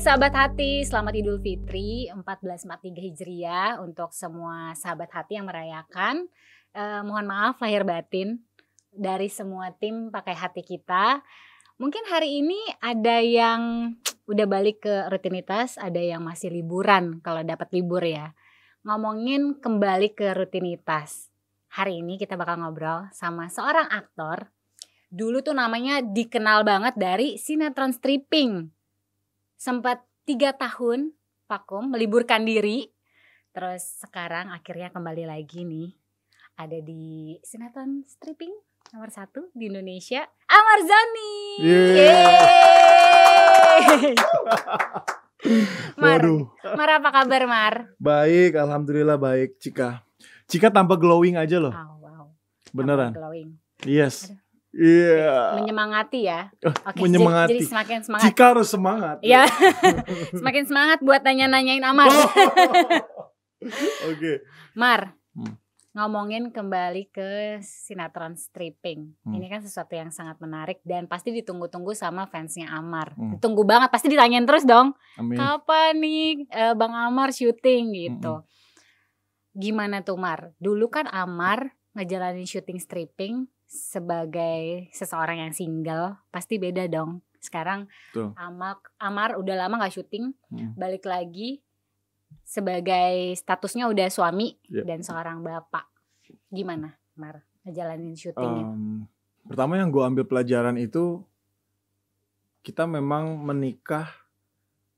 sahabat hati, selamat Idul Fitri 1443 Hijriah untuk semua sahabat hati yang merayakan. Eh, mohon maaf lahir batin dari semua tim pakai hati kita. Mungkin hari ini ada yang udah balik ke rutinitas, ada yang masih liburan kalau dapat libur ya. Ngomongin kembali ke rutinitas. Hari ini kita bakal ngobrol sama seorang aktor. Dulu tuh namanya dikenal banget dari sinetron stripping. Sempat tiga tahun vakum, meliburkan diri. Terus sekarang akhirnya kembali lagi nih. Ada di sinetron stripping nomor satu di Indonesia Amar Zani. Yeah. Mar, Waduh. Mar apa kabar Mar? Baik, alhamdulillah baik Cika. Cika tanpa glowing aja loh. Oh, wow. Beneran. glowing. Yes. Iya. Yeah. Menyemangati ya. Eh, okay, Menyemangati. Jadi, jadi semakin semangat. Cika harus semangat. Iya. semakin semangat buat nanya-nanyain Amar. Oh. Oke. Okay. Mar, ngomongin kembali ke sinetron stripping. Hmm. Ini kan sesuatu yang sangat menarik dan pasti ditunggu-tunggu sama fansnya Amar. Hmm. Ditunggu banget, pasti ditanyain terus dong. Amin. Kapan nih uh, Bang Amar syuting gitu. Hmm. Gimana tuh Mar? Dulu kan Amar ngejalanin syuting stripping sebagai seseorang yang single, pasti beda dong. Sekarang tuh. Amar Amar udah lama gak syuting, hmm. balik lagi sebagai statusnya udah suami yeah. dan seorang bapak. Gimana, Mar? Ngejalanin syutingnya? Um, pertama yang gue ambil pelajaran itu kita memang menikah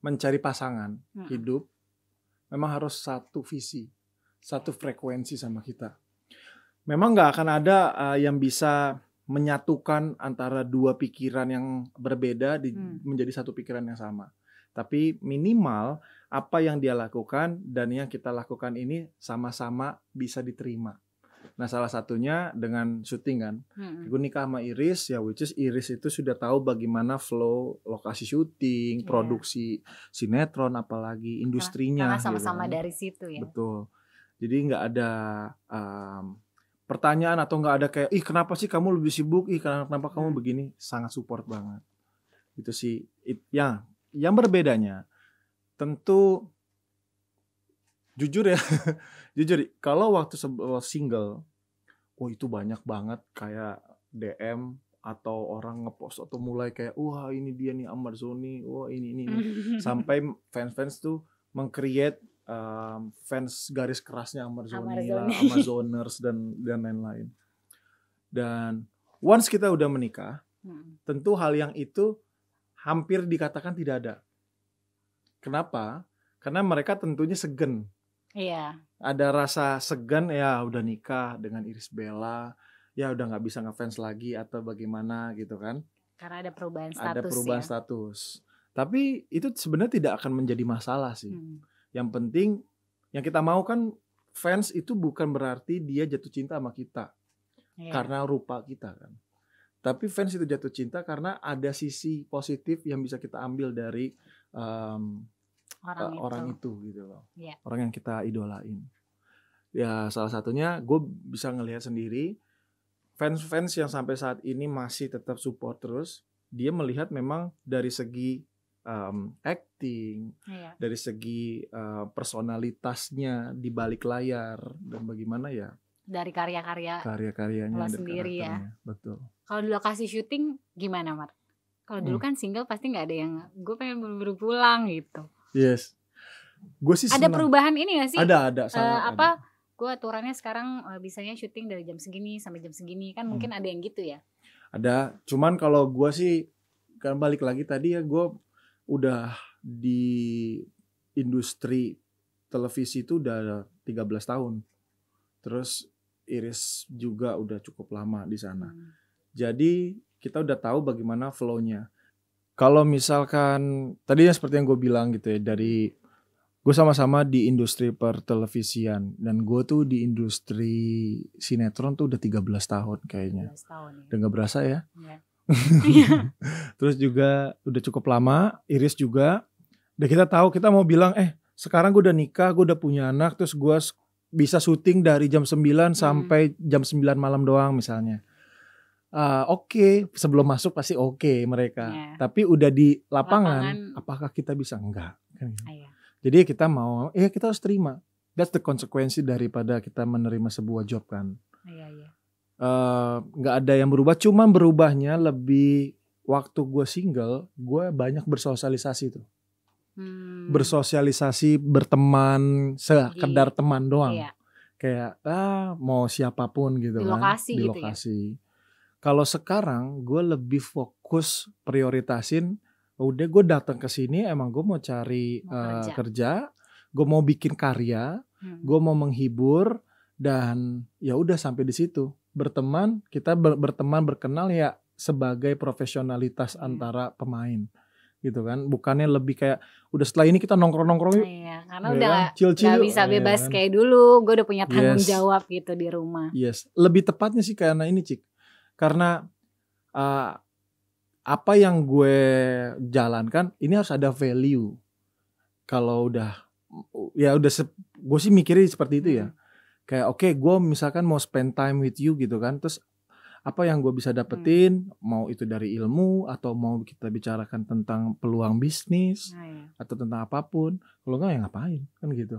mencari pasangan hmm. hidup memang harus satu visi, satu frekuensi sama kita. Memang nggak akan ada uh, yang bisa menyatukan antara dua pikiran yang berbeda di, hmm. menjadi satu pikiran yang sama. Tapi minimal apa yang dia lakukan dan yang kita lakukan ini sama-sama bisa diterima. Nah salah satunya dengan syuting kan, hmm. gue nikah sama Iris ya, which is Iris itu sudah tahu bagaimana flow lokasi syuting, yeah. produksi sinetron, apalagi industrinya. Karena gitu sama-sama gitu. dari situ ya. Betul. Jadi nggak ada um, pertanyaan atau nggak ada kayak, ih kenapa sih kamu lebih sibuk, ih kenapa kamu hmm. begini, sangat support banget. Itu sih, it, ya yang berbedanya tentu jujur ya jujur kalau waktu single wah itu banyak banget kayak DM atau orang ngepost atau mulai kayak wah ini dia nih Amar Zoni wah ini ini, ini. sampai fans-fans tuh mengcreate um, fans garis kerasnya Amar Zoni Amazoners dan dan lain-lain dan once kita udah menikah hmm. tentu hal yang itu hampir dikatakan tidak ada. Kenapa? Karena mereka tentunya segen. Iya. Ada rasa segen, ya udah nikah dengan Iris Bella, ya udah nggak bisa ngefans lagi atau bagaimana gitu kan? Karena ada perubahan status. Ada perubahan ya? status. Tapi itu sebenarnya tidak akan menjadi masalah sih. Hmm. Yang penting yang kita mau kan fans itu bukan berarti dia jatuh cinta sama kita. Iya. Karena rupa kita kan. Tapi fans itu jatuh cinta karena ada sisi positif yang bisa kita ambil dari um, orang, uh, itu. itu gitu loh. Yeah. Orang yang kita idolain. Ya salah satunya gue bisa ngelihat sendiri fans-fans yang sampai saat ini masih tetap support terus, dia melihat memang dari segi um, acting, yeah. dari segi uh, personalitasnya di balik layar dan bagaimana ya dari karya-karya karya-karyanya sendiri ya betul kalau di lokasi syuting gimana Mar kalau dulu hmm. kan single pasti nggak ada yang gue pengen buru-buru pulang gitu yes gue sih ada senang. perubahan ini gak sih ada ada uh, apa gue aturannya sekarang uh, bisanya syuting dari jam segini sampai jam segini kan hmm. mungkin ada yang gitu ya ada cuman kalau gue sih kan balik lagi tadi ya gue udah di industri televisi itu udah 13 tahun. Terus Iris juga udah cukup lama di sana. Hmm. Jadi kita udah tahu bagaimana flow-nya. Kalau misalkan tadi seperti yang gue bilang gitu ya dari gue sama-sama di industri pertelevisian dan gue tuh di industri sinetron tuh udah 13 tahun kayaknya. 13 tahun ya. Udah gak berasa ya. Yeah. Terus juga udah cukup lama, Iris juga. Dan kita tahu kita mau bilang eh sekarang gue udah nikah, gue udah punya anak, terus gue bisa syuting dari jam 9 hmm. sampai hmm. jam 9 malam doang misalnya. Uh, oke, okay. sebelum masuk pasti oke okay mereka. Yeah. Tapi udah di lapangan, lapangan apakah kita bisa enggak? Kan. Gitu. Iya. Jadi kita mau ya eh, kita harus terima. That's the konsekuensi daripada kita menerima sebuah job kan. Iya, iya. Ah, nggak gak ada yang berubah, cuman berubahnya lebih waktu gue single, gue banyak bersosialisasi tuh hmm. bersosialisasi berteman sekedar Jadi, iya. teman doang iya. kayak ah mau siapapun gitu di kan lokasi di gitu ya? lokasi ya? kalau sekarang gue lebih fokus prioritasin udah gue datang ke sini emang gue mau cari mau eh, kerja. uh, kerja gue mau bikin karya hmm. gue mau menghibur dan ya udah sampai di situ berteman kita berteman berkenal ya sebagai profesionalitas hmm. antara pemain gitu kan bukannya lebih kayak udah setelah ini kita nongkrong nongkrong yuk iya, karena ya udah kan? chill -chill. gak bisa iya bebas iya, kan? kayak dulu gue udah punya tanggung yes. jawab gitu di rumah yes lebih tepatnya sih karena ini cik karena uh, apa yang gue jalankan ini harus ada value kalau udah ya udah gue sih mikirnya seperti itu ya hmm. kayak oke okay, gue misalkan mau spend time with you gitu kan terus apa yang gue bisa hmm. dapetin hmm. mau itu dari ilmu atau mau kita bicarakan tentang peluang bisnis nah, iya. atau tentang apapun kalau enggak ya ngapain kan gitu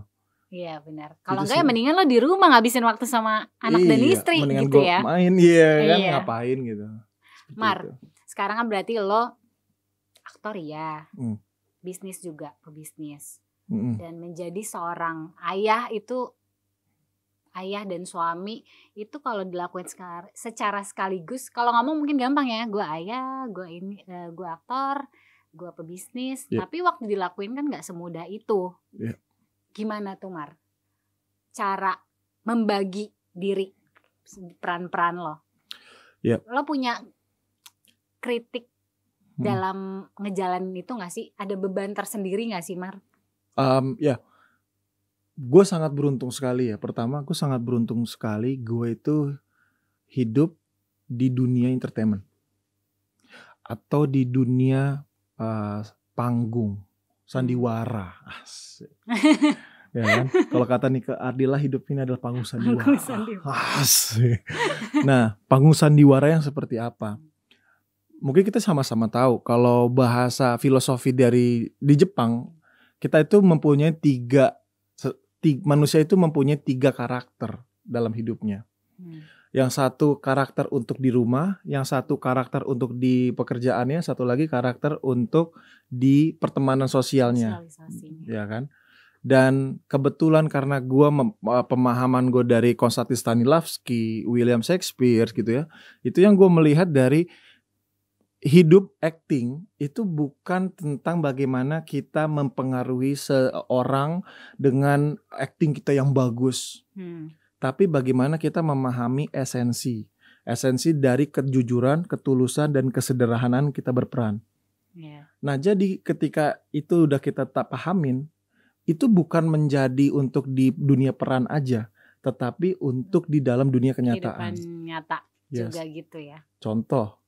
iya benar gitu kalau gitu enggak ya mendingan lo di rumah ngabisin waktu sama anak iya, dan istri gitu gua ya main iya kan iya. ngapain gitu Seperti Mar itu. sekarang kan berarti lo aktor ya hmm. bisnis juga pebisnis hmm. dan menjadi seorang ayah itu ayah dan suami itu kalau dilakuin secara sekaligus kalau ngomong mungkin gampang ya gue ayah gue ini uh, eh, gue aktor gue pebisnis yeah. tapi waktu dilakuin kan nggak semudah itu yeah. gimana tuh Mar cara membagi diri peran-peran lo yeah. lo punya kritik hmm. dalam ngejalan itu nggak sih ada beban tersendiri nggak sih Mar um, ya yeah gue sangat beruntung sekali ya. Pertama, gue sangat beruntung sekali gue itu hidup di dunia entertainment atau di dunia uh, panggung sandiwara. Asik. ya kan? Kalau kata nih Nika Ardila hidup ini adalah panggung sandiwara. Panggung sandiwara. Asik. Nah, panggung sandiwara yang seperti apa? Mungkin kita sama-sama tahu kalau bahasa filosofi dari di Jepang kita itu mempunyai tiga manusia itu mempunyai tiga karakter dalam hidupnya. Hmm. Yang satu karakter untuk di rumah, yang satu karakter untuk di pekerjaannya, satu lagi karakter untuk di pertemanan sosialnya. Ya kan? Dan kebetulan karena gua eh, pemahaman gue dari Konstantin Stanislavski, William Shakespeare gitu ya. Itu yang gue melihat dari hidup acting itu bukan tentang bagaimana kita mempengaruhi seorang dengan acting kita yang bagus, hmm. tapi bagaimana kita memahami esensi, esensi dari kejujuran, ketulusan, dan kesederhanaan kita berperan. Yeah. Nah, jadi ketika itu udah kita tak pahamin, itu bukan menjadi untuk di dunia peran aja, tetapi untuk di dalam dunia kenyataan. Kehidupan nyata yes. juga gitu ya. Contoh,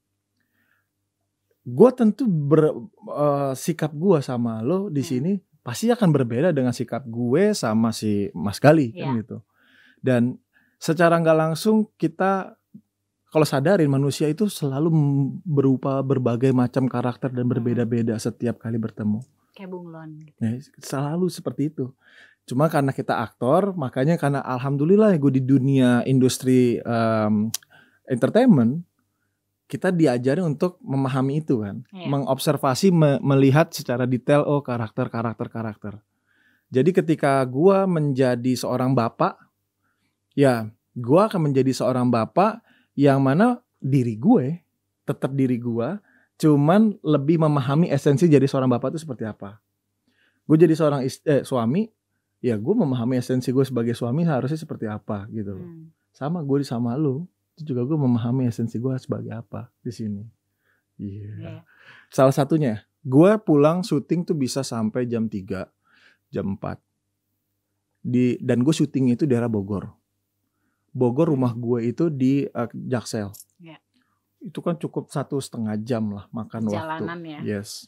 gue tentu ber, uh, sikap gue sama lo di hmm. sini pasti akan berbeda dengan sikap gue sama si Mas Gali yeah. kan iya. gitu. Dan secara nggak langsung kita kalau sadarin manusia itu selalu berupa berbagai macam karakter dan berbeda-beda hmm. setiap kali bertemu. Kayak bunglon. Gitu. Ya, selalu seperti itu. Cuma karena kita aktor, makanya karena alhamdulillah ya gue di dunia industri um, entertainment, kita diajari untuk memahami itu kan, yeah. mengobservasi, me melihat secara detail oh karakter karakter karakter. Jadi ketika gua menjadi seorang bapak, ya gua akan menjadi seorang bapak yang mana diri gue tetap diri gua, cuman lebih memahami esensi jadi seorang bapak itu seperti apa. Gue jadi seorang eh, suami, ya gue memahami esensi gue sebagai suami harusnya seperti apa gitu. Hmm. Sama gue sama lu itu juga gue memahami esensi gue sebagai apa di sini. Iya. Yeah. Yeah. Salah satunya, gue pulang syuting tuh bisa sampai jam 3, jam 4. Di dan gue syuting itu di daerah Bogor. Bogor rumah iya. gue itu di uh, Jaksel. Yeah. Itu kan cukup satu setengah jam lah makan Jalanan waktu. Ya. Yes.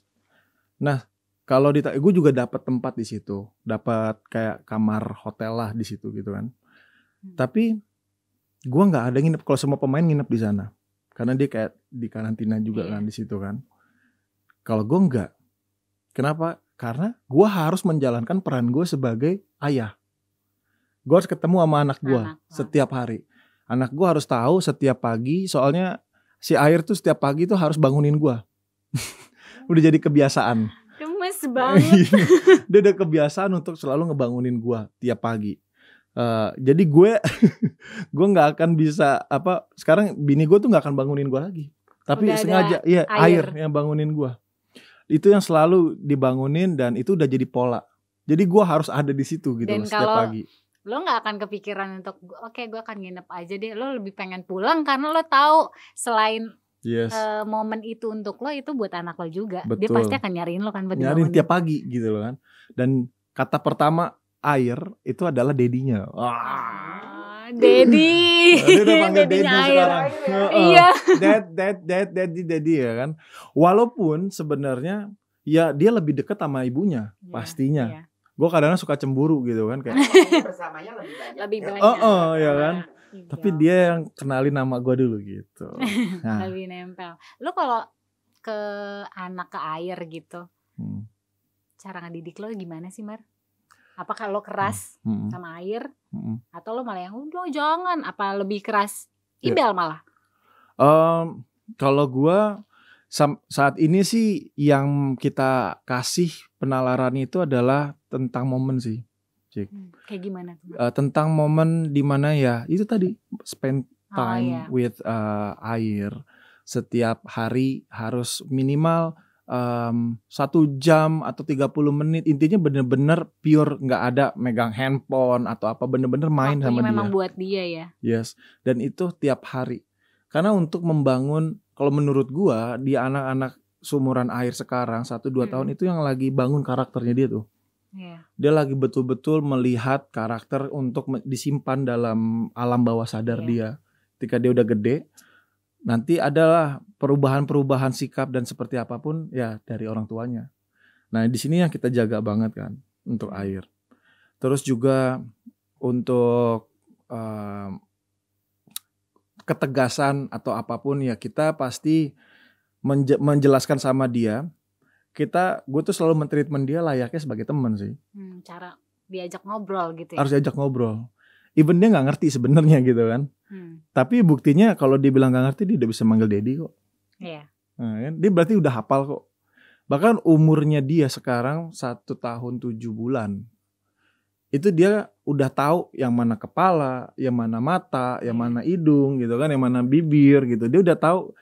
Nah, kalau di gue juga dapat tempat di situ, dapat kayak kamar hotel lah di situ gitu kan. Hmm. Tapi Gua nggak ada nginep kalau semua pemain nginep di sana karena dia kayak di karantina juga yeah. kan di situ kan kalau gue nggak kenapa karena gue harus menjalankan peran gue sebagai ayah gue harus ketemu sama anak gue setiap hari anak gue harus tahu setiap pagi soalnya si air tuh setiap pagi tuh harus bangunin gue udah jadi kebiasaan gemes banget iya. dia udah kebiasaan untuk selalu ngebangunin gue tiap pagi Uh, jadi gue gue nggak akan bisa apa sekarang bini gue tuh nggak akan bangunin gue lagi. Tapi udah sengaja ya air. air yang bangunin gue. Itu yang selalu dibangunin dan itu udah jadi pola. Jadi gue harus ada di situ gitu dan loh, setiap kalau, pagi lo nggak akan kepikiran untuk oke okay, gue akan nginep aja deh lo lebih pengen pulang karena lo tahu selain yes. uh, momen itu untuk lo itu buat anak lo juga Betul. dia pasti akan nyariin lo kan nyariin tiap pagi gitu loh kan dan kata pertama air itu adalah dedinya. Ah. Dedi. Nah, dedinya air. Dedi Iya. Dad, dad, dad, daddy, daddy ya kan. Walaupun sebenarnya ya dia lebih deket sama ibunya yeah, pastinya. Yeah. Gue kadang-kadang suka cemburu gitu kan kayak. bersamanya lebih banyak. Lebih banyak. Oh, oh ya kan. Iya. Tapi dia yang kenalin nama gue dulu gitu. Nah. lebih nempel. Lu kalau ke anak ke air gitu. Hmm. Cara ngedidik lo gimana sih, Mar? Apakah lo keras hmm. sama air hmm. atau lo malah yang udah jangan apa lebih keras ibel iya. yeah. malah? Um, kalau gue saat ini sih yang kita kasih penalaran itu adalah tentang momen sih. Cik. Hmm, kayak gimana Uh, tentang momen di mana ya itu tadi spend oh, time oh, iya. with uh, air setiap hari harus minimal um, satu jam atau 30 menit intinya bener-bener pure nggak ada megang handphone atau apa bener-bener main Waktunya sama dia. memang buat dia ya. Yes, dan itu tiap hari. Karena untuk membangun kalau menurut gua di anak-anak sumuran air sekarang satu dua hmm. tahun itu yang lagi bangun karakternya dia tuh. Yeah. Dia lagi betul-betul melihat karakter untuk disimpan dalam alam bawah sadar yeah. dia. Ketika dia udah gede, nanti adalah perubahan-perubahan sikap dan seperti apapun ya dari orang tuanya. Nah, di sini yang kita jaga banget kan untuk air. Terus juga untuk um, ketegasan atau apapun ya kita pasti menje menjelaskan sama dia. Kita gue tuh selalu mentreatment dia layaknya sebagai teman sih. Hmm, cara diajak ngobrol gitu ya. Harus diajak ngobrol even dia nggak ngerti sebenarnya gitu kan hmm. tapi buktinya kalau dia bilang nggak ngerti dia udah bisa manggil Dedi kok yeah. nah, kan? dia berarti udah hafal kok bahkan umurnya dia sekarang satu tahun tujuh bulan itu dia udah tahu yang mana kepala, yang mana mata, yang iya. mana hidung gitu kan, yang mana bibir gitu. Dia udah tahu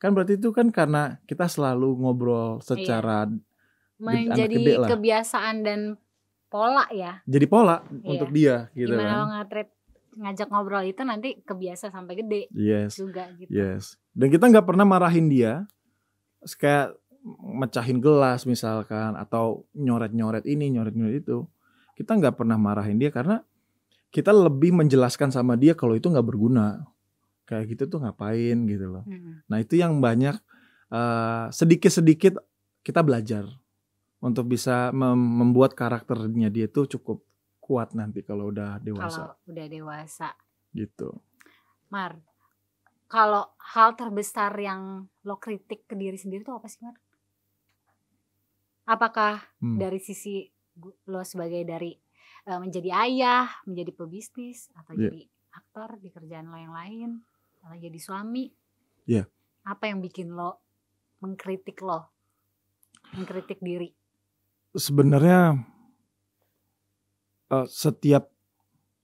kan berarti itu kan karena kita selalu ngobrol iya. secara iya. menjadi kebiasaan dan pola ya. Jadi pola iya. untuk dia gitu Gimana kan. ngajak ngobrol itu nanti kebiasa sampai gede yes. juga gitu. Yes. Dan kita nggak pernah marahin dia kayak mecahin gelas misalkan atau nyoret-nyoret ini, nyoret-nyoret itu. Kita nggak pernah marahin dia karena kita lebih menjelaskan sama dia kalau itu nggak berguna. Kayak gitu tuh ngapain gitu loh. Hmm. Nah, itu yang banyak uh, eh, sedikit -sedikit kita belajar untuk bisa mem membuat karakternya dia tuh cukup kuat nanti kalau udah dewasa. Kalau udah dewasa. Gitu. Mar, kalau hal terbesar yang lo kritik ke diri sendiri tuh apa sih, Mar? Apakah hmm. dari sisi lo sebagai dari e, menjadi ayah, menjadi pebisnis, atau yeah. jadi aktor di kerjaan lo yang lain, atau jadi suami? Iya. Yeah. Apa yang bikin lo mengkritik lo? Mengkritik diri? sebenarnya uh, setiap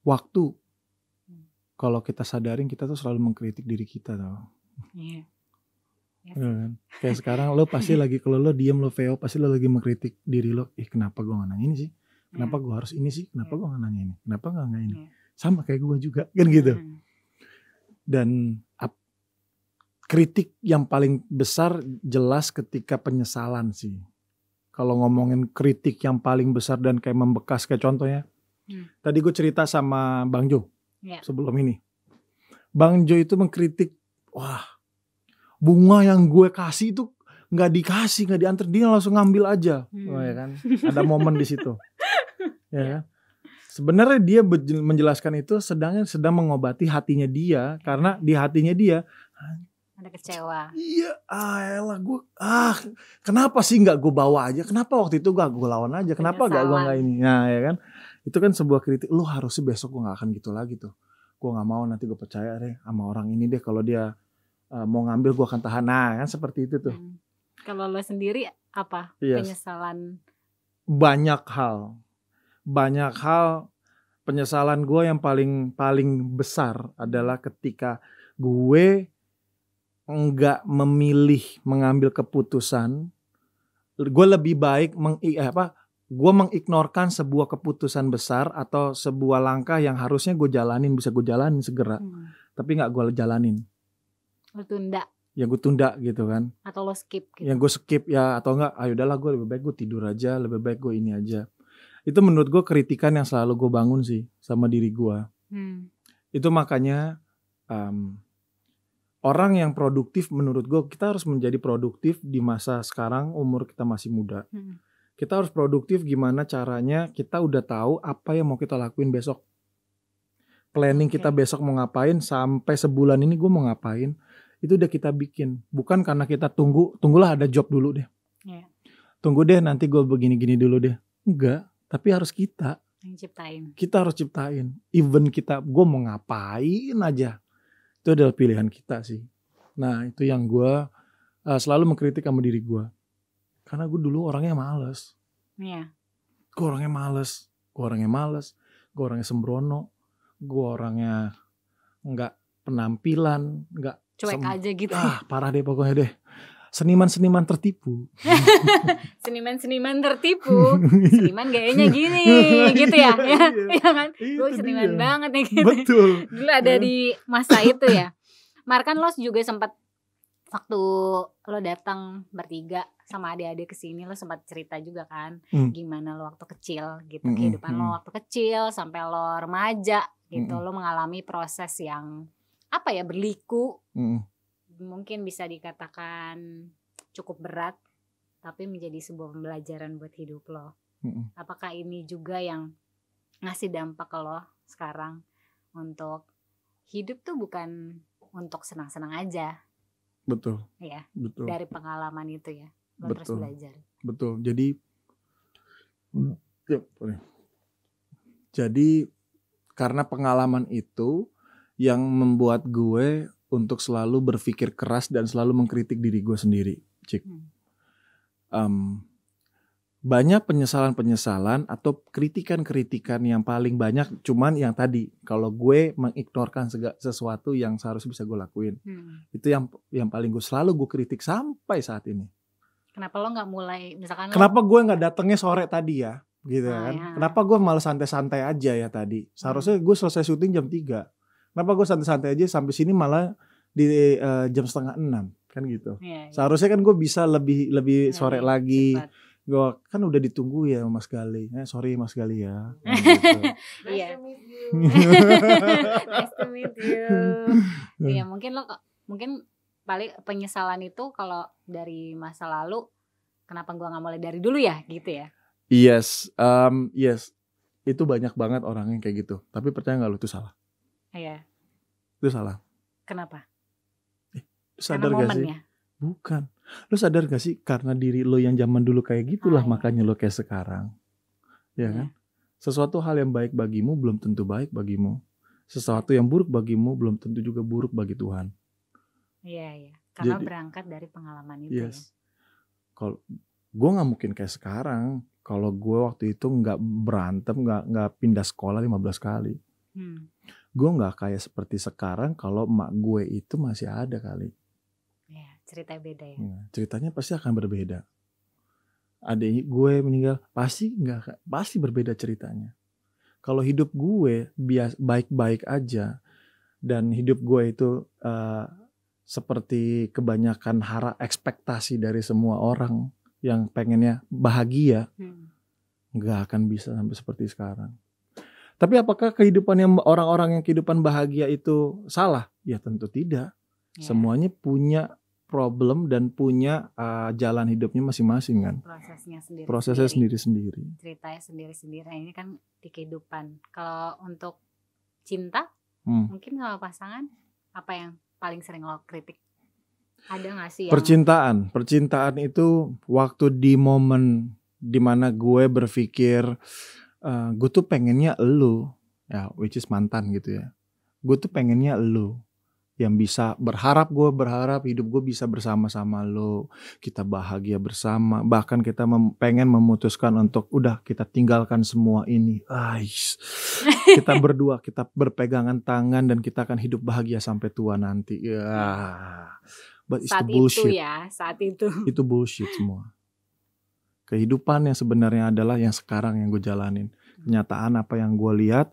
waktu hmm. kalau kita sadarin kita tuh selalu mengkritik diri kita tau. Iya. Yeah. Iya yeah. Kan? Kayak sekarang lo pasti lagi kalau lo diem lo feo, pasti lo lagi mengkritik diri lo. Ih kenapa gue gak nanya ini sih? Kenapa hmm. gue harus ini sih? Kenapa yeah. Hmm. gue gak nanya ini? Kenapa gak nanya ini? Yeah. Sama kayak gue juga kan gitu. Mm. Dan ap, kritik yang paling besar jelas ketika penyesalan sih kalau ngomongin kritik yang paling besar dan kayak membekas kayak contohnya. Hmm. Tadi gue cerita sama Bang Jo yeah. sebelum ini. Bang Jo itu mengkritik, wah bunga yang gue kasih itu nggak dikasih, nggak diantar dia langsung ngambil aja, hmm. oh, ya kan? Ada momen di situ, ya, ya kan? Sebenarnya dia menjelaskan itu sedangnya sedang mengobati hatinya dia karena di hatinya dia ada kecewa. Iya, ah elah gue, ah kenapa sih nggak gue bawa aja? Kenapa waktu itu gak gue lawan aja? Kenapa gak gue nggak ini? Nah, ya kan, itu kan sebuah kritik. Lu harusnya besok gue nggak akan gitu lagi tuh. Gue nggak mau nanti gue percaya deh sama orang ini deh kalau dia uh, mau ngambil gue akan tahan. Nah, kan seperti itu tuh. Hmm. Kalau lo sendiri apa yes. Iya. penyesalan? Banyak hal, banyak hal. Penyesalan gue yang paling paling besar adalah ketika gue nggak memilih mengambil keputusan gue lebih baik meng eh, apa gue mengignorkan sebuah keputusan besar atau sebuah langkah yang harusnya gue jalanin bisa gue jalanin segera hmm. tapi nggak gue jalanin lo tunda ya gue tunda gitu kan atau lo skip gitu. yang gue skip ya atau enggak ayo ah, udahlah gue lebih baik gue tidur aja lebih baik gue ini aja itu menurut gue kritikan yang selalu gue bangun sih sama diri gue hmm. itu makanya um, orang yang produktif menurut gue kita harus menjadi produktif di masa sekarang umur kita masih muda hmm. kita harus produktif gimana caranya kita udah tahu apa yang mau kita lakuin besok planning okay. kita besok mau ngapain sampai sebulan ini gue mau ngapain itu udah kita bikin bukan karena kita tunggu tunggulah ada job dulu deh yeah. tunggu deh nanti gue begini-gini dulu deh enggak tapi harus kita ciptain kita harus ciptain even kita gue mau ngapain aja itu adalah pilihan kita sih. Nah itu yang gue uh, selalu mengkritik sama diri gue. Karena gue dulu orangnya males. Iya. Yeah. Gue orangnya males. Gue orangnya males. Gue orangnya sembrono. Gue orangnya gak penampilan. Gak Cuek aja gitu. Ah parah deh pokoknya deh seniman-seniman tertipu. seniman-seniman tertipu. Seniman gayanya gini, gitu ya. Iya, ya, iya. ya kan? Gue seniman banget nih gitu. Betul. Dulu ada iya. di masa itu ya. Markan los juga sempat waktu lo datang bertiga sama adik-adik ke sini lo sempat cerita juga kan hmm. gimana lo waktu kecil gitu hmm. kehidupan hmm. lo hmm. waktu kecil sampai lo remaja gitu hmm. lo mengalami proses yang apa ya berliku hmm mungkin bisa dikatakan cukup berat tapi menjadi sebuah pembelajaran buat hidup lo. Apakah ini juga yang ngasih dampak ke lo sekarang untuk hidup tuh bukan untuk senang-senang aja. Betul. Ya Betul. Dari pengalaman itu ya. Lo Betul. terus belajar. Betul. Jadi ya, Jadi karena pengalaman itu yang membuat gue untuk selalu berpikir keras dan selalu mengkritik diri gue sendiri, cik. Um, banyak penyesalan-penyesalan atau kritikan-kritikan yang paling banyak cuman yang tadi kalau gue mengignorkan sesuatu yang seharusnya bisa gue lakuin hmm. itu yang yang paling gue selalu gue kritik sampai saat ini kenapa lo nggak mulai misalkan kenapa lo... gue nggak datangnya sore tadi ya gitu ah, kan ya. kenapa gue malah santai-santai aja ya tadi seharusnya hmm. gue selesai syuting jam 3 Kenapa gue santai-santai aja sampai sini malah di uh, jam setengah enam kan gitu. yeah, yeah. Seharusnya kan gue bisa lebih lebih yeah, sore yeah, lagi. gue kan udah ditunggu ya Mas Gali. Eh, sorry Mas Gali ya. Iya mungkin lo mungkin paling penyesalan itu kalau dari masa lalu kenapa gue nggak mulai dari dulu ya gitu ya? Yes, um, yes itu banyak banget orang yang kayak gitu. Tapi percaya nggak lo itu salah. Iya. Itu salah. Kenapa? Eh, sadar Karena gak sih? Bukan. Lu sadar gak sih karena diri lo yang zaman dulu kayak gitulah ah, iya. makanya lo kayak sekarang. Ya iya. kan? Iya. Sesuatu hal yang baik bagimu belum tentu baik bagimu. Sesuatu yang buruk bagimu belum tentu juga buruk bagi Tuhan. Iya, iya. Karena Jadi, berangkat dari pengalaman itu yes. ya. Kalau gue nggak mungkin kayak sekarang kalau gue waktu itu nggak berantem nggak nggak pindah sekolah 15 kali hmm gue nggak kayak seperti sekarang kalau emak gue itu masih ada kali. Ya, cerita beda ya. Nah, ceritanya pasti akan berbeda. Adik gue meninggal pasti nggak pasti berbeda ceritanya. Kalau hidup gue bias baik-baik aja dan hidup gue itu uh, seperti kebanyakan hara ekspektasi dari semua orang yang pengennya bahagia, hmm. nggak hmm. akan bisa sampai seperti sekarang tapi apakah kehidupan yang orang-orang yang kehidupan bahagia itu salah? Ya tentu tidak. Ya. Semuanya punya problem dan punya uh, jalan hidupnya masing-masing kan. Prosesnya sendiri. Prosesnya sendiri-sendiri. Ceritanya sendiri-sendiri. Nah, ini kan di kehidupan. Kalau untuk cinta, hmm. mungkin kalau pasangan apa yang paling sering lo kritik? Ada gak sih yang... Percintaan. Percintaan itu waktu di momen dimana gue berpikir uh, eh, gue tuh pengennya lu ya which is mantan gitu ya gue tuh pengennya lu yang bisa berharap gue berharap hidup gue bisa bersama-sama lo kita bahagia bersama bahkan kita mem pengen memutuskan untuk udah kita tinggalkan semua ini Ais. kita berdua kita berpegangan tangan dan kita akan hidup bahagia sampai tua nanti ya yeah. saat bullshit itu ya saat itu itu bullshit semua kehidupan yang sebenarnya adalah yang sekarang yang gue jalanin kenyataan apa yang gue lihat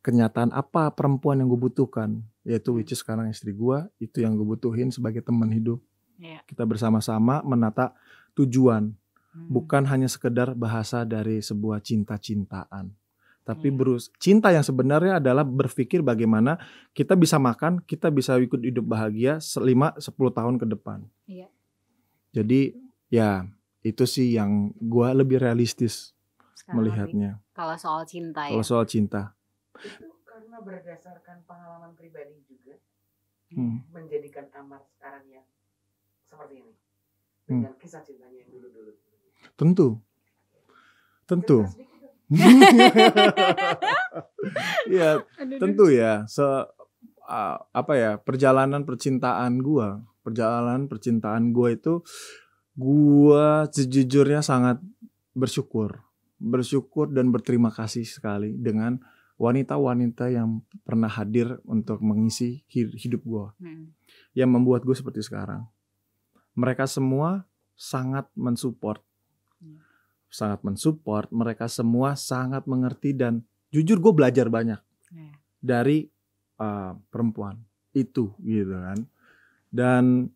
kenyataan apa perempuan yang gue butuhkan yaitu which is sekarang istri gue itu yang gue butuhin sebagai teman hidup yeah. kita bersama-sama menata tujuan hmm. bukan hanya sekedar bahasa dari sebuah cinta-cintaan tapi hmm. berus cinta yang sebenarnya adalah berpikir bagaimana kita bisa makan kita bisa ikut hidup bahagia selama sepuluh tahun ke depan yeah. jadi ya itu sih yang gue lebih realistis Sekarang melihatnya kalau soal cinta ya. kalau ya? soal cinta itu karena berdasarkan pengalaman pribadi juga hmm. menjadikan Amar sekarang yang seperti ini hmm. dengan hmm. kisah cintanya yang dulu dulu tentu tentu ya tentu ya se uh, apa ya perjalanan percintaan gua perjalanan percintaan gua itu gua sejujurnya sangat bersyukur, bersyukur dan berterima kasih sekali dengan wanita-wanita yang pernah hadir untuk mengisi hidup gua. Hmm. Yang membuat gue seperti sekarang. Mereka semua sangat mensupport. Hmm. Sangat mensupport, mereka semua sangat mengerti dan jujur gue belajar banyak hmm. dari uh, perempuan itu gitu kan. Dan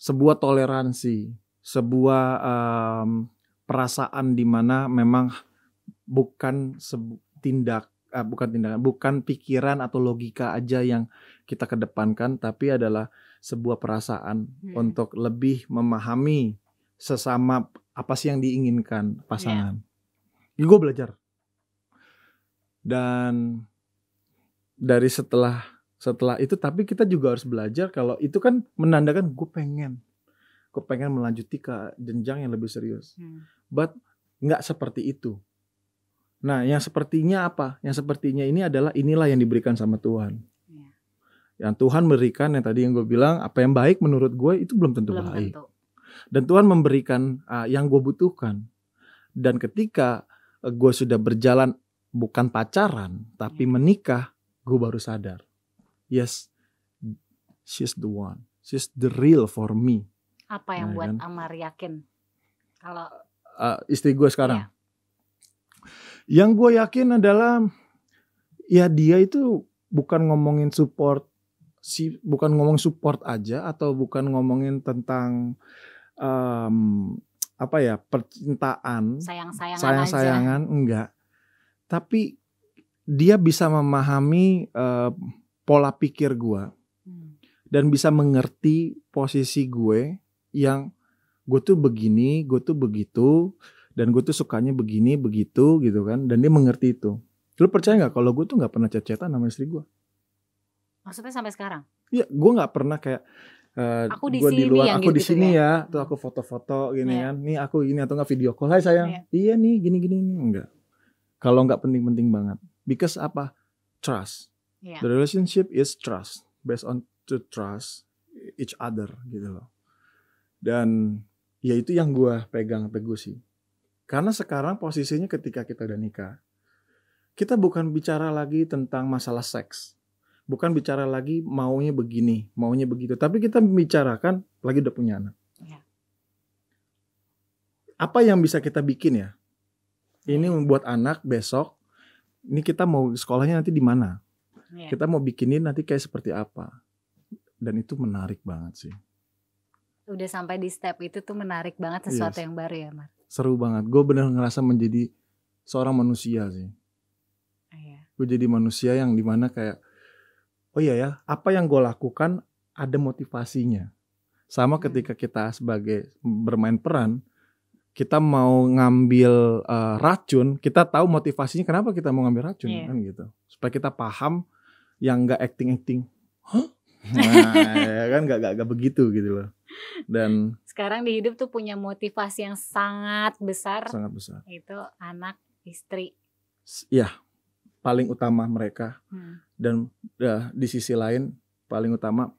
sebuah toleransi sebuah um, perasaan di mana memang bukan sebu tindak uh, bukan tindakan bukan pikiran atau logika aja yang kita kedepankan tapi adalah sebuah perasaan hmm. untuk lebih memahami sesama apa sih yang diinginkan pasangan. Yeah. Gue belajar dan dari setelah setelah itu tapi kita juga harus belajar kalau itu kan menandakan gue pengen kepengen melanjuti ke jenjang yang lebih serius. Hmm. But nggak seperti itu. Nah, yang sepertinya apa? Yang sepertinya ini adalah inilah yang diberikan sama Tuhan. Ya. Yang Tuhan berikan yang tadi yang gue bilang apa yang baik menurut gue itu belum tentu belum baik. Tentu. Dan Tuhan memberikan uh, yang gue butuhkan. Dan ketika uh, gue sudah berjalan bukan pacaran tapi ya. menikah, gue baru sadar. Yes, she's the one. She's the real for me. Apa yang ya, buat kan? Amar yakin? Kalau uh, istri gue sekarang. Ya. Yang gue yakin adalah ya dia itu bukan ngomongin support si bukan ngomong support aja atau bukan ngomongin tentang um, apa ya percintaan sayang sayangan sayang sayangan aja. enggak tapi dia bisa memahami uh, pola pikir gue hmm. dan bisa mengerti posisi gue yang gue tuh begini, gue tuh begitu, dan gue tuh sukanya begini, begitu gitu kan. Dan dia mengerti itu. Lu percaya gak kalau gue tuh gak pernah cecetan sama istri gue? Maksudnya sampai sekarang? Iya, gue gak pernah kayak Uh, aku di sini di luar, aku gitu di sini gitu ya. ya, tuh hmm. aku foto-foto gini yeah. kan, nih aku ini atau nggak video call, hai sayang, yeah. iya nih gini-gini enggak. Kalau nggak penting-penting banget, because apa? Trust. Yeah. The relationship is trust, based on to trust each other gitu loh. Dan ya itu yang gue pegang teguh sih. Karena sekarang posisinya ketika kita udah nikah, kita bukan bicara lagi tentang masalah seks. Bukan bicara lagi maunya begini, maunya begitu. Tapi kita bicarakan lagi udah punya anak. Iya. Apa yang bisa kita bikin ya? Ini iya. membuat anak besok, ini kita mau sekolahnya nanti di mana? Ya. Kita mau bikinin nanti kayak seperti apa? Dan itu menarik banget sih udah sampai di step itu tuh menarik banget sesuatu yes. yang baru ya Mar seru banget gue bener ngerasa menjadi seorang manusia sih oh, iya. gue jadi manusia yang dimana kayak oh iya ya apa yang gue lakukan ada motivasinya sama hmm. ketika kita sebagai bermain peran kita mau ngambil uh, racun kita tahu motivasinya kenapa kita mau ngambil racun yeah. kan gitu supaya kita paham yang gak acting acting Huh? Nah, ya kan gak, gak, gak begitu gitu loh. Dan sekarang di hidup tuh punya motivasi yang sangat besar. Sangat besar. Itu anak, istri. Iya, paling utama mereka. Hmm. Dan ya, di sisi lain paling utama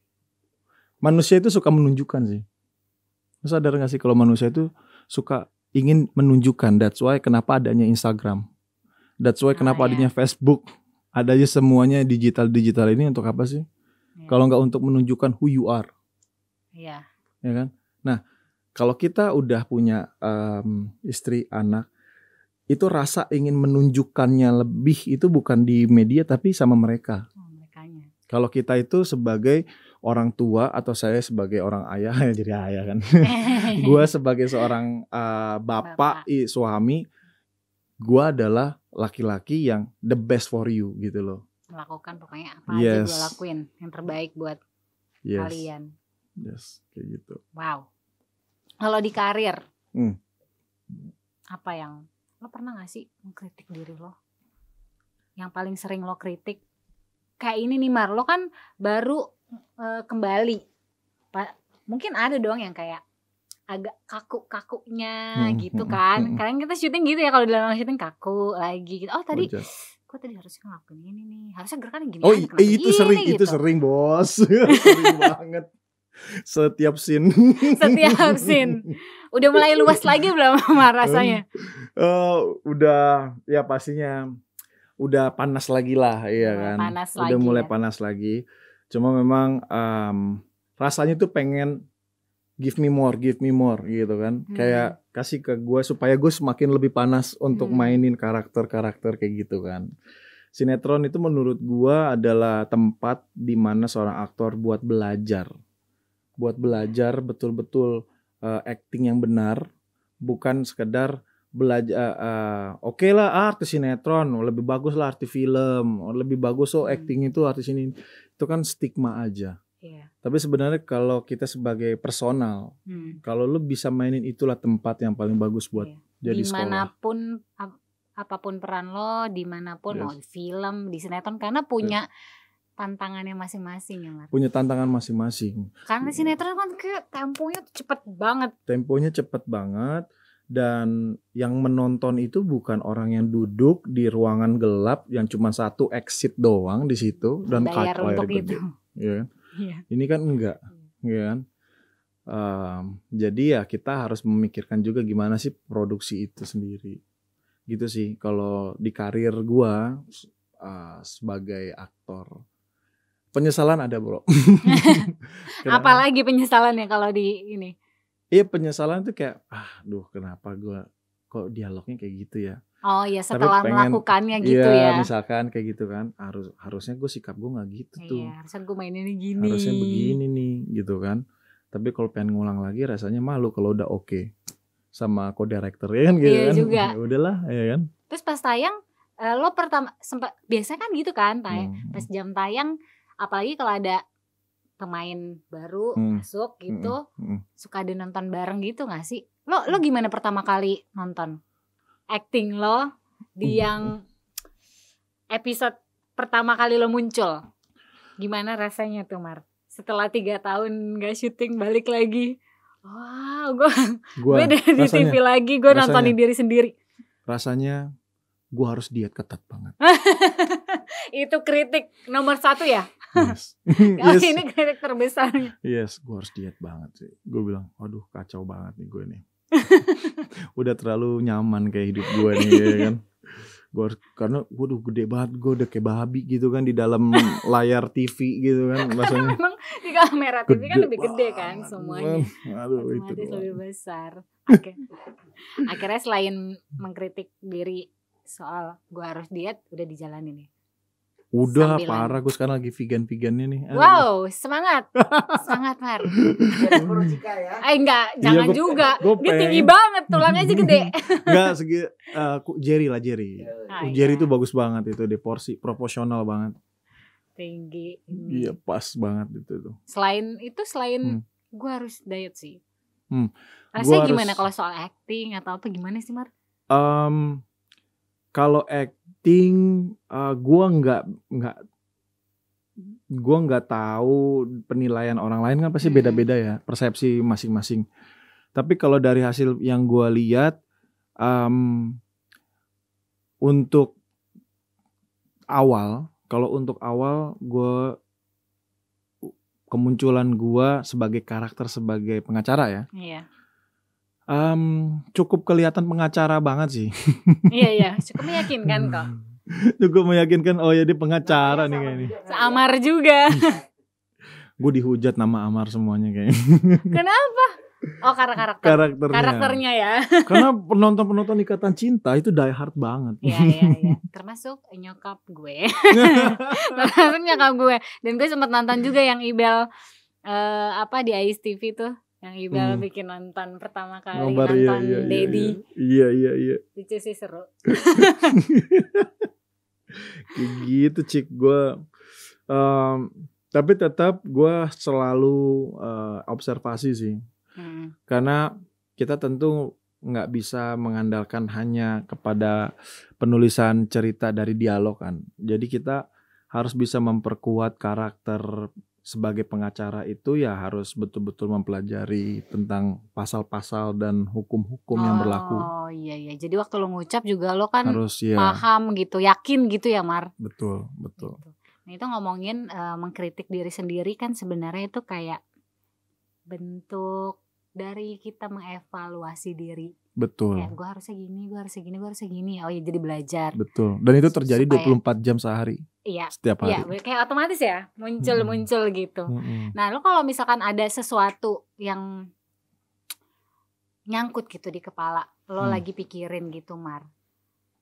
manusia itu suka menunjukkan sih. Sadar gak sih kalau manusia itu suka ingin menunjukkan. That's why kenapa adanya Instagram. That's why ah, kenapa ah, ya. adanya Facebook. Adanya semuanya digital-digital ini untuk apa sih? Iya. Kalau nggak untuk menunjukkan who you are. Iya. Yeah. Ya kan? Nah, kalau kita udah punya um, istri, anak, itu rasa ingin menunjukkannya lebih itu bukan di media tapi sama mereka. Oh, kalau kita itu sebagai orang tua atau saya sebagai orang ayah jadi ayah kan gue sebagai seorang uh, bapak, bapak. I, suami gua adalah laki-laki yang the best for you gitu loh melakukan pokoknya apa yes. gue lakuin yang terbaik buat yes. kalian yes kayak gitu wow kalau di karir hmm. apa yang lo pernah gak sih mengkritik diri lo yang paling sering lo kritik kayak ini nih Mar lo kan baru e, kembali pa, mungkin ada dong yang kayak agak kaku-kakunya hmm, gitu hmm, kan. Hmm, hmm, Kadang kita syuting gitu ya kalau dalam syuting kaku lagi gitu. Oh tadi gue tadi harusnya ngelakuin ini nih harusnya gerakan gini oh iya itu sering gitu. itu sering bos sering banget setiap sin setiap sin udah mulai luas lagi belum rasanya uh, udah ya pastinya udah panas lagi lah iya kan panas udah lagi, mulai ya. panas lagi cuma memang um, rasanya tuh pengen give me more give me more gitu kan hmm. kayak kasih ke gue supaya gue semakin lebih panas untuk hmm. mainin karakter-karakter kayak gitu kan. Sinetron itu menurut gue adalah tempat di mana seorang aktor buat belajar, buat belajar betul-betul uh, acting yang benar, bukan sekedar belajar uh, eh, uh, eh, oke okay lah ah, artis sinetron lebih bagus lah artis film lebih bagus so oh, hmm. acting itu artis ini itu kan stigma aja Yeah. Tapi sebenarnya kalau kita sebagai personal, hmm. kalau lu bisa mainin itulah tempat yang paling bagus buat yeah. jadi dimanapun, sekolah. Ap apapun peran lo, dimanapun yes. mau di film, di sinetron, karena punya yes. tantangannya masing-masing ya Punya tantangan masing-masing. Karena sinetron kan ke temponya cepet banget. Temponya cepet banget dan yang menonton itu bukan orang yang duduk di ruangan gelap yang cuma satu exit doang di situ dan Bayar untuk itu. Yeah yeah. ini kan enggak yeah. Iya kan um, jadi ya kita harus memikirkan juga gimana sih produksi itu sendiri gitu sih kalau di karir gua uh, sebagai aktor penyesalan ada bro apalagi penyesalan ya kalau di ini iya penyesalan tuh kayak ah duh kenapa gua kok dialognya kayak gitu ya Oh iya setelah Tapi pengen, melakukannya iya, gitu iya, ya. misalkan kayak gitu kan. Harus harusnya gue sikap gue nggak gitu iya, tuh. Iya, harusnya gue ini gini. Harusnya begini nih gitu kan. Tapi kalau pengen ngulang lagi rasanya malu kalau udah oke okay. sama co-director ya kan gitu iya kan. Juga. Ya udahlah ya kan. Terus pas tayang eh, lo pertama sempat biasanya kan gitu kan tayang hmm, hmm. pas jam tayang apalagi kalau ada pemain baru hmm. masuk gitu hmm. Hmm. hmm. suka ada nonton bareng gitu gak sih? Lo lo gimana pertama kali nonton? acting lo di hmm. yang episode pertama kali lo muncul gimana rasanya tuh Mar setelah tiga tahun gak syuting balik lagi wow gue gue di rasanya, TV lagi gue nontonin diri sendiri rasanya gue harus diet ketat banget itu kritik nomor satu ya yes. oh, yes. ini kritik terbesar yes gue harus diet banget sih gue bilang aduh kacau banget nih gue nih udah terlalu nyaman kayak hidup gue nih ya kan gue harus karena udah gede banget gue udah kayak babi gitu kan di dalam layar TV gitu kan maksudnya memang di kamera TV kan lebih gede kan semuanya aduh, aduh itu lebih besar Oke. Okay. akhirnya selain mengkritik diri soal gue harus diet udah dijalanin nih Udah Sambilan. parah gue sekarang lagi vegan-vegannya nih. Wow, semangat. semangat, Mar. Ya. Eh enggak, iya, jangan ya, gua, juga. Gua Dia tinggi banget, tulangnya aja gede. enggak, segi uh, Jerry lah Jerry. Iya, iya. Ah, Jerry itu iya. bagus banget itu deporsi, proporsional banget. Tinggi. Iya, pas banget itu tuh. Selain itu selain hmm. gue harus diet sih. Hmm. Rasanya gimana harus... kalau soal acting atau apa gimana sih, Mar? Um, kalau act think uh, eh, gue nggak nggak gue nggak tahu penilaian orang lain kan pasti hmm. beda-beda ya persepsi masing-masing. Tapi kalau dari hasil yang gua lihat um, untuk awal, kalau untuk awal gua kemunculan gua sebagai karakter sebagai pengacara ya. Iya. Um, cukup kelihatan pengacara banget sih. iya iya, cukup meyakinkan hmm. kok. cukup meyakinkan. Oh ya dia pengacara nah, nih kayaknya. Amar juga. Gue dihujat nama Amar semuanya kayaknya. Kenapa? Oh karena karakter karakternya. karakternya ya. Karena penonton-penonton ikatan cinta itu die hard banget. Iya iya iya. Termasuk nyokap gue. Termasuk nyokap gue. Dan gue sempat nonton juga yang Ibel uh, apa di Ais TV tuh yang Iqbal hmm. bikin nonton pertama kali Ngomong iya, nonton iya, iya, iya, Daddy. Iya iya iya. Lucu sih seru. gitu cik gue. Um, tapi tetap gue selalu uh, observasi sih. Hmm. Karena kita tentu nggak bisa mengandalkan hanya kepada penulisan cerita dari dialog kan. Jadi kita harus bisa memperkuat karakter sebagai pengacara itu ya harus betul-betul mempelajari tentang pasal-pasal dan hukum-hukum oh, yang berlaku. Oh iya iya. Jadi waktu lo ngucap juga lo kan harus ya. paham gitu, yakin gitu ya, Mar. Betul, betul. Gitu. Nah, itu ngomongin uh, mengkritik diri sendiri kan sebenarnya itu kayak bentuk dari kita mengevaluasi diri Betul. Ya, gue harusnya gini, gue harusnya gini, gue harusnya gini. Oh ya jadi belajar. Betul. Dan itu terjadi Supaya, 24 jam sehari. Iya. Setiap iya, hari. Iya, kayak otomatis ya, muncul-muncul hmm. gitu. Hmm. Nah, lo kalau misalkan ada sesuatu yang nyangkut gitu di kepala, lo hmm. lagi pikirin gitu, Mar.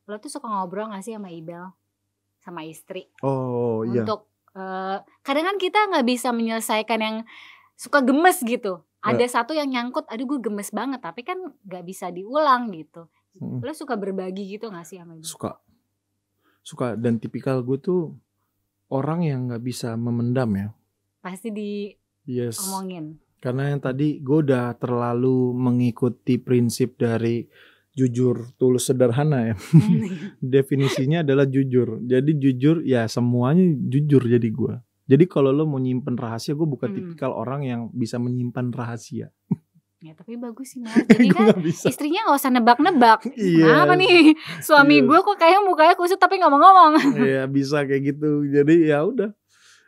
Lo tuh suka ngobrol gak sih sama Ibel? Sama istri? Oh, iya. Untuk uh, kadang kan kita nggak bisa menyelesaikan yang suka gemes gitu ada uh. satu yang nyangkut aduh gue gemes banget tapi kan gak bisa diulang gitu hmm. lo suka berbagi gitu gak sih sama gue? suka suka dan tipikal gue tuh orang yang gak bisa memendam ya pasti di yes. omongin karena yang tadi gue udah terlalu mengikuti prinsip dari jujur tulus sederhana ya hmm. definisinya adalah jujur jadi jujur ya semuanya jujur jadi gue jadi kalau lo mau nyimpen rahasia, gue bukan hmm. tipikal orang yang bisa menyimpan rahasia. Ya tapi bagus sih Mas. Jadi kan bisa. istrinya gak usah nebak-nebak. Iya. Kenapa nih? Suami yes. Iya. gue kok kayaknya mukanya kusut tapi nggak mau ngomong. Iya bisa kayak gitu. Jadi ya udah.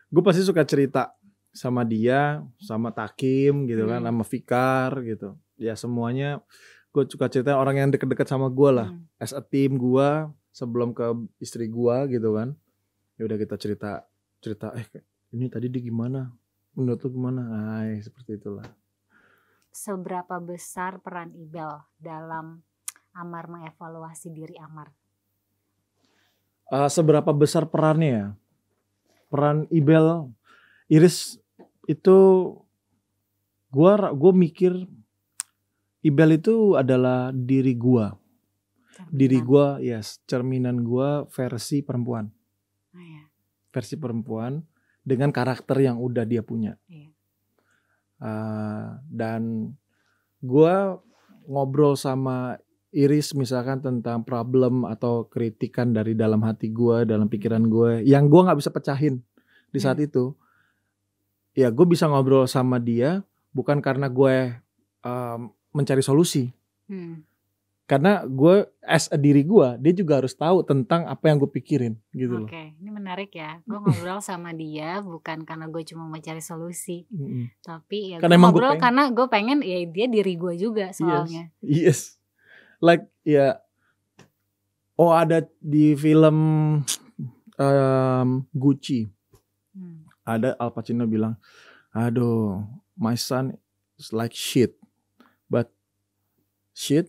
Gue pasti suka cerita sama dia, sama Takim gitu kan, hmm. sama Fikar gitu. Ya semuanya gue suka cerita orang yang deket-deket sama gue lah. Hmm. As a team gue sebelum ke istri gue gitu kan. Ya udah kita cerita cerita eh ini tadi di gimana menurut lu gimana Ay, seperti itulah seberapa besar peran Ibel dalam Amar mengevaluasi diri Amar uh, seberapa besar perannya ya peran Ibel Iris itu gua gua mikir Ibel itu adalah diri gua cerminan. diri gua yes cerminan gua versi perempuan oh, ya versi perempuan dengan karakter yang udah dia punya. Iya. Uh, dan gue ngobrol sama Iris misalkan tentang problem atau kritikan dari dalam hati gue, dalam hmm. pikiran gue, yang gue nggak bisa pecahin di iya. saat itu, ya gue bisa ngobrol sama dia bukan karena gue uh, mencari solusi, hmm karena gue as a diri gue dia juga harus tahu tentang apa yang gue pikirin gitu loh. Oke, ini menarik ya. Gue ngobrol sama dia bukan karena gue cuma mau cari solusi, mm-hmm. tapi ya karena gue ngobrol gue karena gue pengen ya dia diri gue juga soalnya. Yes, yes. like ya. Yeah. Oh ada di film um, Gucci, hmm. ada Al Pacino bilang, aduh my son is like shit, but shit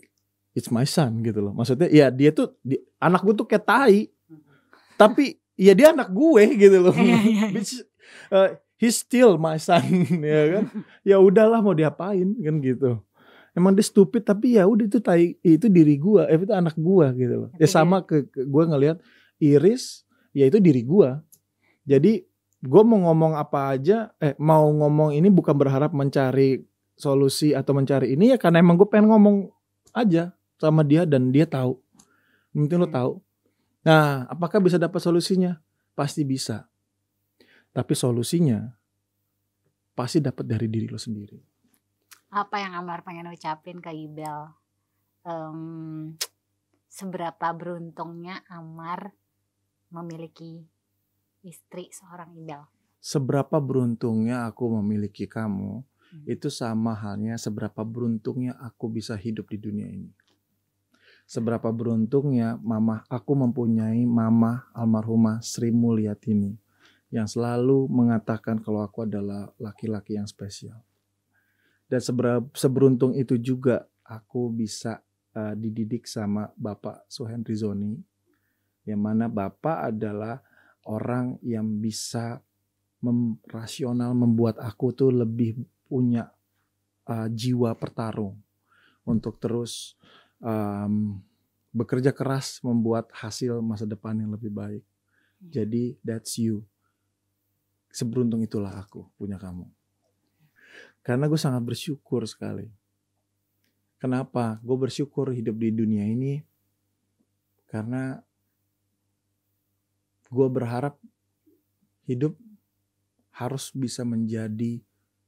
it's my son gitu loh. Maksudnya ya dia tuh di, anak gue tuh kayak tai. Tapi ya dia anak gue gitu loh. Iya, iya, iya. Which uh, he's still my son ya kan. Ya udahlah mau diapain kan gitu. Emang dia stupid tapi ya udah itu tai itu diri gua, eh, itu anak gua gitu loh. Ya sama ke, ke gue ngelihat Iris ya itu diri gua. Jadi gua mau ngomong apa aja, eh mau ngomong ini bukan berharap mencari solusi atau mencari ini ya karena emang gue pengen ngomong aja sama dia dan dia tahu. Mungkin lo hmm. tahu. Nah, apakah bisa dapat solusinya? Pasti bisa. Tapi solusinya pasti dapat dari diri lo sendiri. Apa yang Amar pengen ucapin ke Ibel? Um, seberapa beruntungnya Amar memiliki istri seorang Ibel? Seberapa beruntungnya aku memiliki kamu, hmm. itu sama halnya seberapa beruntungnya aku bisa hidup di dunia ini seberapa beruntungnya mama aku mempunyai mama almarhumah Sri Mulyatini yang selalu mengatakan kalau aku adalah laki-laki yang spesial. Dan seberapa seberuntung itu juga aku bisa uh, dididik sama Bapak Suhendri Zoni yang mana Bapak adalah orang yang bisa mem rasional membuat aku tuh lebih punya uh, jiwa pertarung untuk terus um, bekerja keras membuat hasil masa depan yang lebih baik. Hmm. Jadi that's you. Seberuntung itulah aku punya kamu. Karena gue sangat bersyukur sekali. Kenapa? Gue bersyukur hidup di dunia ini karena gue berharap hidup harus bisa menjadi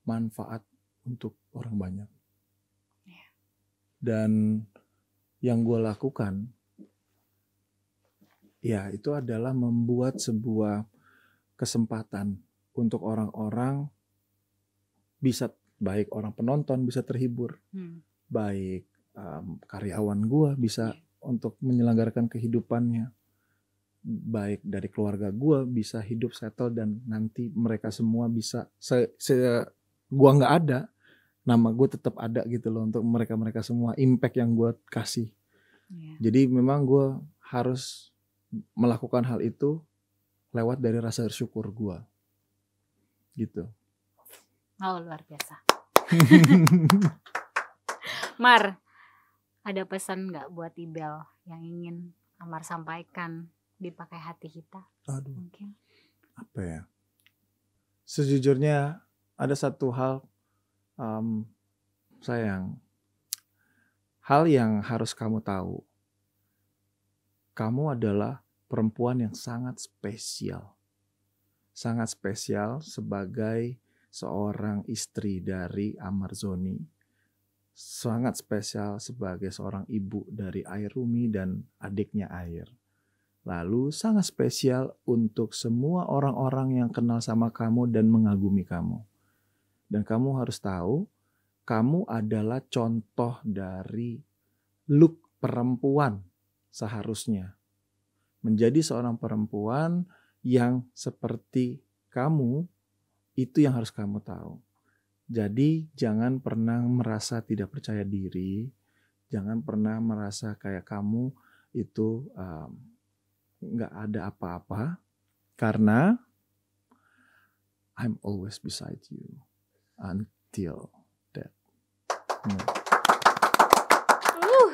manfaat untuk orang banyak. Ya. Dan yang gue lakukan ya itu adalah membuat sebuah kesempatan untuk orang-orang bisa baik orang penonton bisa terhibur hmm. baik um, karyawan gue bisa iya. untuk menyelenggarakan kehidupannya baik dari keluarga gue bisa hidup settle dan nanti mereka semua bisa se, se gue nggak ada nama gue tetap ada gitu loh untuk mereka mereka semua impact yang gue kasih yeah. jadi memang gue harus melakukan hal itu lewat dari rasa syukur gue gitu oh luar biasa Mar ada pesan nggak buat Ibel yang ingin Amar sampaikan dipakai hati kita Aduh. mungkin apa ya sejujurnya ada satu hal um, sayang, hal yang harus kamu tahu, kamu adalah perempuan yang sangat spesial. Sangat spesial sebagai seorang istri dari Amarzoni. Sangat spesial sebagai seorang ibu dari Airumi dan adiknya Air. Lalu sangat spesial untuk semua orang-orang yang kenal sama kamu dan mengagumi kamu. Dan kamu harus tahu, kamu adalah contoh dari look perempuan seharusnya. Menjadi seorang perempuan yang seperti kamu, itu yang harus kamu tahu. Jadi jangan pernah merasa tidak percaya diri, jangan pernah merasa kayak kamu itu nggak um, ada apa-apa, karena I'm always beside you until death. Hmm. Uh.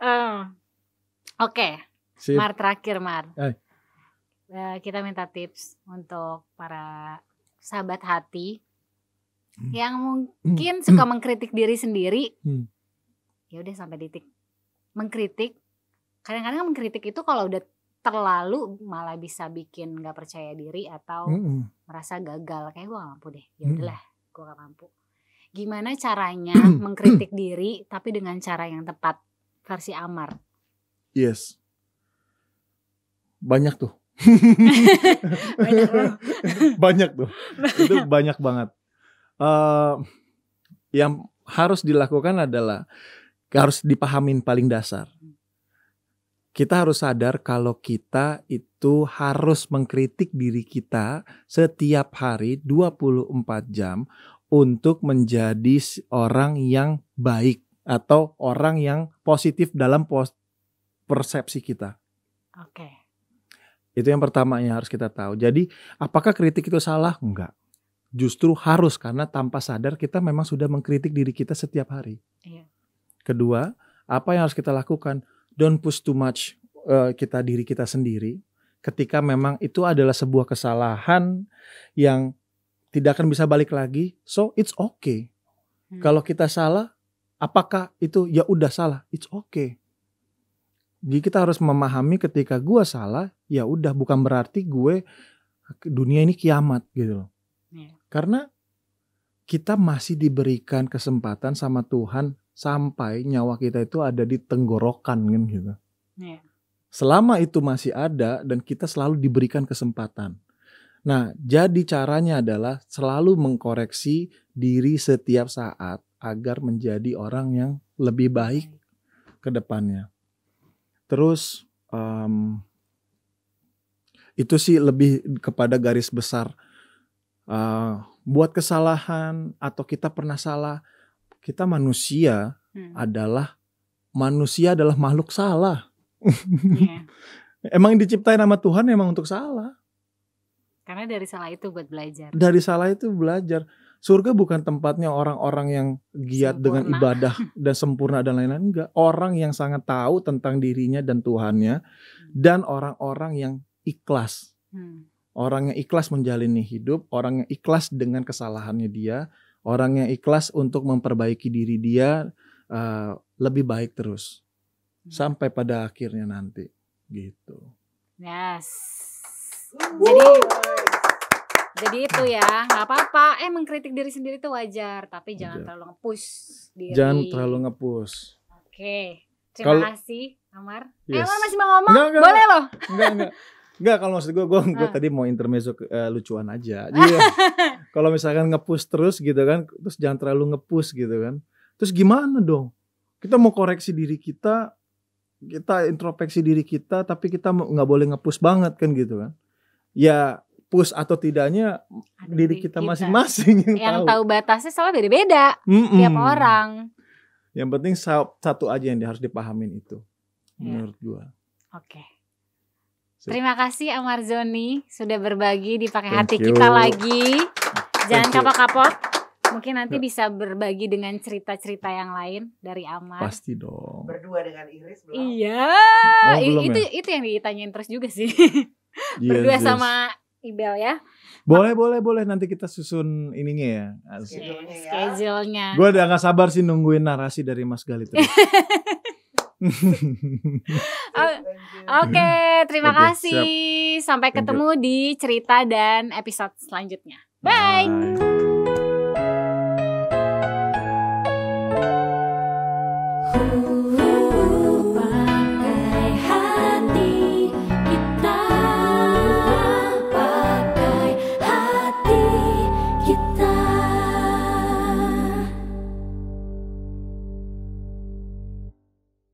um, Oke, okay. Mar terakhir Mar. Hey. Uh, eh, kita minta tips untuk para sahabat hati hmm. yang mungkin hmm. suka mengkritik diri sendiri. Hmm. Ya udah sampai titik mengkritik. Kadang-kadang mengkritik itu kalau udah terlalu malah bisa bikin nggak percaya diri atau mm -hmm. merasa gagal kayak gue gak mampu deh ya mm -hmm. gue gak mampu gimana caranya mengkritik diri tapi dengan cara yang tepat versi Amar yes banyak tuh banyak, tuh itu banyak banget uh, yang harus dilakukan adalah harus dipahamin paling dasar mm kita harus sadar kalau kita itu harus mengkritik diri kita setiap hari 24 jam untuk menjadi orang yang baik atau orang yang positif dalam pos persepsi kita. Oke. Okay. Itu yang pertama yang harus kita tahu. Jadi, apakah kritik itu salah? Enggak. Justru harus karena tanpa sadar kita memang sudah mengkritik diri kita setiap hari. Iya. Kedua, apa yang harus kita lakukan? don't push too much uh, kita diri kita sendiri ketika memang itu adalah sebuah kesalahan yang tidak akan bisa balik lagi. So it's okay. Hmm. Kalau kita salah, apakah itu ya udah salah? It's okay. Jadi kita harus memahami ketika gue salah, ya udah bukan berarti gue dunia ini kiamat gitu loh. Yeah. Karena kita masih diberikan kesempatan sama Tuhan sampai nyawa kita itu ada di tenggorokan kan gitu. Yeah. Selama itu masih ada dan kita selalu diberikan kesempatan. Nah, jadi caranya adalah selalu mengkoreksi diri setiap saat agar menjadi orang yang lebih baik ke depannya. Terus um, itu sih lebih kepada garis besar. Uh, buat kesalahan atau kita pernah salah, kita manusia hmm. adalah manusia adalah makhluk salah. Yeah. emang diciptain nama Tuhan emang untuk salah. Karena dari salah itu buat belajar. Dari salah itu belajar. Surga bukan tempatnya orang-orang yang giat sempurna. dengan ibadah dan sempurna dan lain-lain enggak. Orang yang sangat tahu tentang dirinya dan Tuhannya hmm. dan orang-orang yang ikhlas. Hmm. Orang yang ikhlas menjalani hidup, orang yang ikhlas dengan kesalahannya dia, orang yang ikhlas untuk memperbaiki diri dia uh, lebih baik terus hmm. sampai pada akhirnya nanti gitu. Yes. Jadi jadi itu ya, nggak apa-apa. Eh mengkritik diri sendiri itu wajar, tapi wajar. jangan terlalu ngepush diri. Jangan terlalu ngepush. Oke. Terima Kalo, kasih, Amar. Yes. Eh, Amar masih mau ngomong? Enggak, enggak, Boleh loh. Enggak, enggak. Enggak kalau maksud gue, gue, ah. tadi mau intermezzo uh, lucuan aja. Iya. kalau misalkan ngepush terus gitu kan, terus jangan terlalu ngepush gitu kan. Terus gimana dong? Kita mau koreksi diri kita, kita introspeksi diri kita, tapi kita nggak boleh ngepush banget kan gitu kan? Ya push atau tidaknya diri kita masing-masing yang, yang tahu. tahu batasnya soalnya beda-beda mm -mm. tiap orang. Yang penting satu aja yang harus dipahamin itu, yeah. menurut gue. Oke. Okay. Terima kasih Amar Zoni sudah berbagi di pakai hati you. kita lagi. Jangan kapok-kapok. Mungkin nanti ya. bisa berbagi dengan cerita-cerita yang lain dari Amar. Pasti dong. Berdua dengan Iris belum? Iya. Oh, belum itu ya? itu yang ditanyain terus juga sih. Yes, iya, Berdua yes. sama Ibel ya. Boleh boleh boleh nanti kita susun ininya ya. Schedule-nya. Ya. Gue udah gak sabar sih nungguin narasi dari Mas Galit. Oke, terima okay, kasih. Siap. Sampai Thank ketemu you. di cerita dan episode selanjutnya. Bye. Bye. Ooh.